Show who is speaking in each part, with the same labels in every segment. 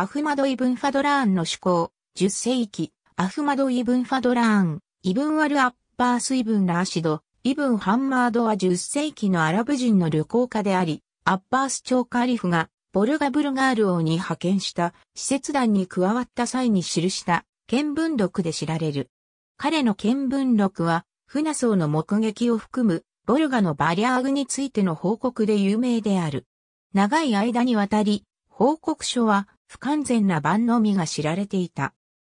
Speaker 1: アフマド・イブン・ファドラーンの思考、10世紀、アフマド・イブン・ファドラーン、イブン・アル・アッパース・イブン・ラーシド、イブン・ハンマードは10世紀のアラブ人の旅行家であり、アッバース朝カリフが、ボルガブルガール王に派遣した使節団に加わった際に記した見聞録で知られる。彼の見聞録は、船層の目撃を含む、ボルガのバリアーグについての報告で有名である。長い間にわたり、報告書は不完全な版のみが知られていた。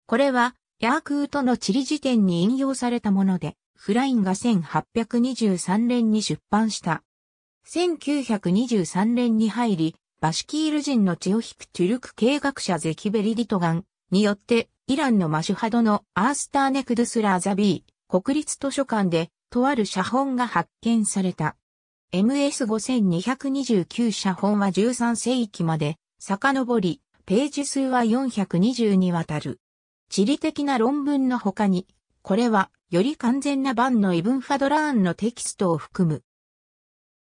Speaker 1: これは、ヤークートの地理辞典に引用されたもので、フラインが1823年に出版した。1923年に入り、バシキール人の血を引くチュルク系学者ゼキベリ・リトガンによって、イランのマシュハドのアースターネクドゥスラーザビー国立図書館で、とある写本が発見された。MS5229 写本は13世紀まで、遡り、ページ数は420にわたる。地理的な論文の他に、これはより完全な版のイブン・ファドラーンのテキストを含む。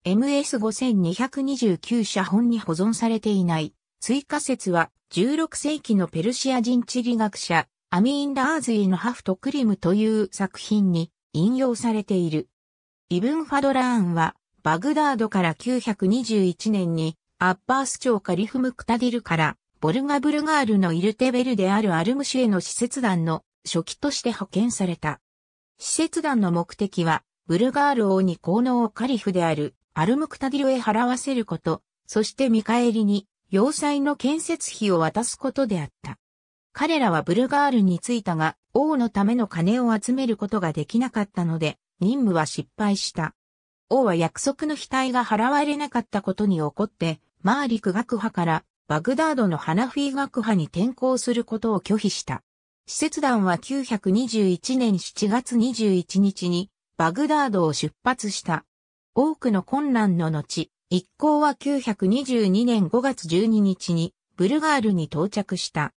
Speaker 1: MS5229 写本に保存されていない。追加説は16世紀のペルシア人地理学者アミーン・ラーズイのハフト・クリムという作品に引用されている。イブン・ファドラーンはバグダードから921年にアッバース朝カリフム・クタディルからボルガブルガールのイルテベルであるアルムシュへの使節団の初期として派遣された。使節団の目的は、ブルガール王に効能をカリフであるアルムクタディルへ払わせること、そして見返りに要塞の建設費を渡すことであった。彼らはブルガールに着いたが、王のための金を集めることができなかったので、任務は失敗した。王は約束の額が払われなかったことに怒って、マーリク学派からバグダードのハナフィ学派に転校することを拒否した。施設団は921年7月21日にバグダードを出発した。多くの困難の後、一行は922年5月12日にブルガールに到着した。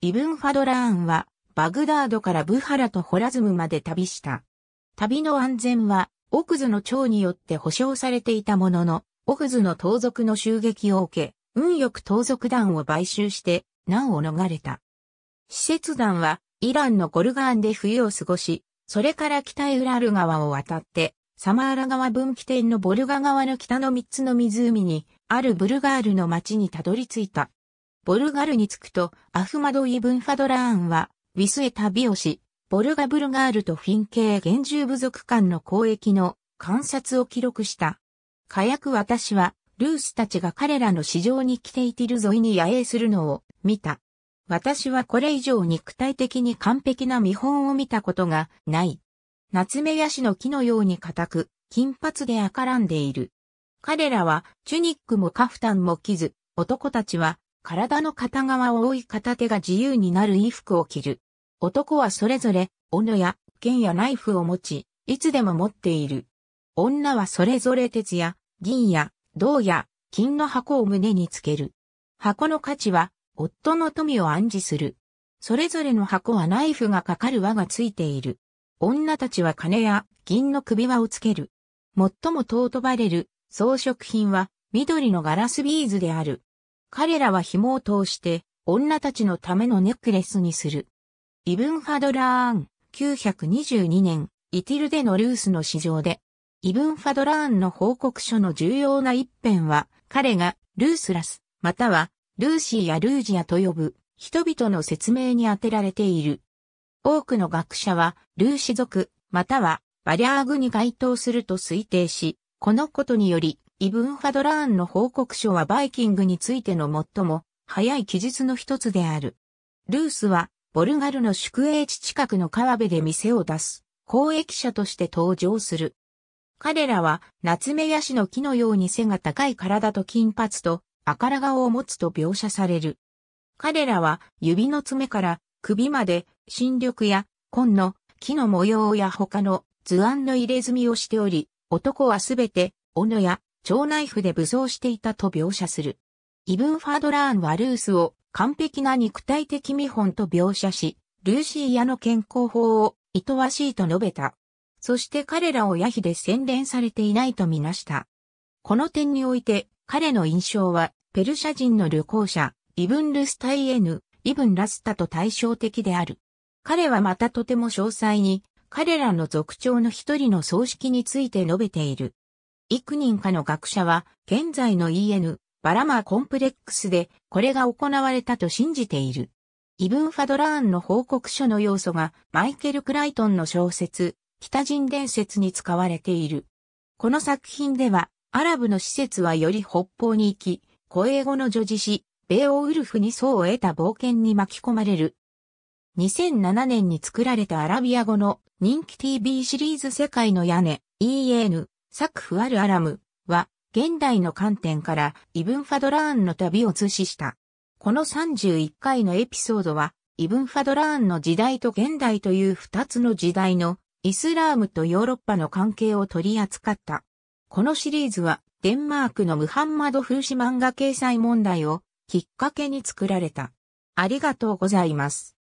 Speaker 1: イブン・ファドラーンはバグダードからブハラとホラズムまで旅した。旅の安全はオクズの長によって保障されていたものの、オクズの盗賊の襲撃を受け、運よく盗賊団を買収して、難を逃れた。使節団は、イランのゴルガーンで冬を過ごし、それから北へウラル川を渡って、サマーラ川分岐点のボルガ川の北の3つの湖に、あるブルガールの町にたどり着いた。ボルガールに着くと、アフマド・イブン・ファドラーンは、ウィスへ旅をし、ボルガブルガールとフィン系原住部族間の交易の観察を記録した。火薬私はルースたちが彼らの市場に来ていている沿いに野営するのを見た。私はこれ以上肉体的に完璧な見本を見たことがない。夏目ヤシの木のように固く、金髪で赤らんでいる。彼らはチュニックもカフタンも着ず、男たちは体の片側を覆い片手が自由になる衣服を着る。男はそれぞれ、斧や剣やナイフを持ち、いつでも持っている。女はそれぞれ鉄や銀や銅や金の箱を胸につける。箱の価値は、夫の富を暗示する。それぞれの箱はナイフがかかる輪がついている。女たちは金や銀の首輪をつける。最も尊ばれる装飾品は緑のガラスビーズである。彼らは紐を通して女たちのためのネックレスにする。イブンハドラーン922年イティルデのルースの市場でイブン・ファドラーンの報告書の重要な一編は、彼がルースラス、またはルーシーやルージアと呼ぶ人々の説明に当てられている。多くの学者はルーシ族、またはバリアーグに該当すると推定し、このことにより、イブン・ファドラーンの報告書はバイキングについての最も早い記述の一つである。ルースは、ボルガルの宿営地近くの川辺で店を出す、公益者として登場する。彼らは、夏目ヤシの木のように背が高い体と金髪と、赤ら顔を持つと描写される。彼らは、指の爪から首まで、新緑や、紺の木の模様や他の図案の入れ墨をしており、男はすべて、斧や、蝶ナイフで武装していたと描写する。イブン・ファードラーンはルースを完璧な肉体的見本と描写し、ルーシーヤの健康法を、いとわしいと述べた。そして彼らをヤヒで洗練されていないとみなした。この点において、彼の印象は、ペルシャ人の旅行者、イブン・ルスタイエヌ、イブン・ラスタと対照的である。彼はまたとても詳細に、彼らの族長の一人の葬式について述べている。幾人かの学者は、現在の EN、バラマーコンプレックスで、これが行われたと信じている。イブン・ファドラーンの報告書の要素が、マイケル・クライトンの小説、北人伝説に使われている。この作品では、アラブの施設はより北方に行き、古英語の女児誌、ベオウルフに層を得た冒険に巻き込まれる。2007年に作られたアラビア語の人気 TV シリーズ世界の屋根 EN 作フアルアラムは現代の観点からイブン・ファドラーンの旅を通しした。この31回のエピソードはイブン・ファドラーンの時代と現代という2つの時代のイスラームとヨーロッパの関係を取り扱った。このシリーズは、デンマークのムハンマド風刺漫画掲載問題をきっかけに作られた。ありがとうございます。